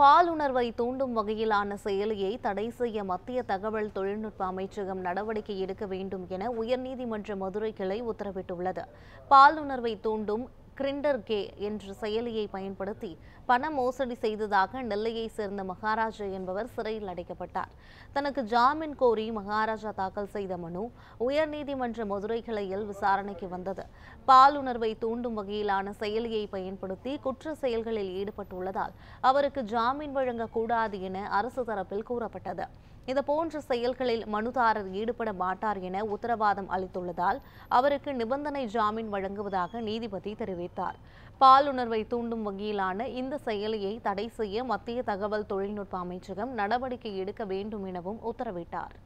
பாலுணர்வை தூண்டும் வகையிலான செயலியை தடை செய்ய மத்திய தகவல் தொழில்நுட்ப அமைச்சகம் நடவடிக்கை எடுக்க வேண்டும் என உயர்நீதிமன்ற மதுரை கிளை உத்தரவிட்டுள்ளது பாலுணர்வை தூண்டும் கிரிண்டர் கே என்ற செயலியை பயன்படுத்தி பண மோசடி செய்ததாக நெல்லையை சேர்ந்த மகாராஜா என்பவர் சிறையில் அடைக்கப்பட்டார் தனக்கு ஜாமீன் கோரி மகாராஜா தாக்கல் செய்த மனு உயர்நீதிமன்ற மதுரை கிளையில் விசாரணைக்கு வந்தது பாலுணர்வை தூண்டும் வகையிலான செயலியை பயன்படுத்தி குற்ற செயல்களில் ஈடுபட்டுள்ளதால் அவருக்கு ஜாமீன் வழங்கக்கூடாது என அரசு தரப்பில் கூறப்பட்டது இதுபோன்ற செயல்களில் மனுதாரர் ஈடுபட மாட்டார் என உத்தரவாதம் அளித்துள்ளதால் அவருக்கு நிபந்தனை ஜாமீன் வழங்குவதாக நீதிபதி தெரிவித்தார் தெரிவித்தார் பாலுணர்வை தூண்டும் வகையிலான இந்த செயலியை தடை செய்ய மத்திய தகவல் தொழில்நுட்ப அமைச்சகம் நடவடிக்கை எடுக்க வேண்டும் எனவும் உத்தரவிட்டார்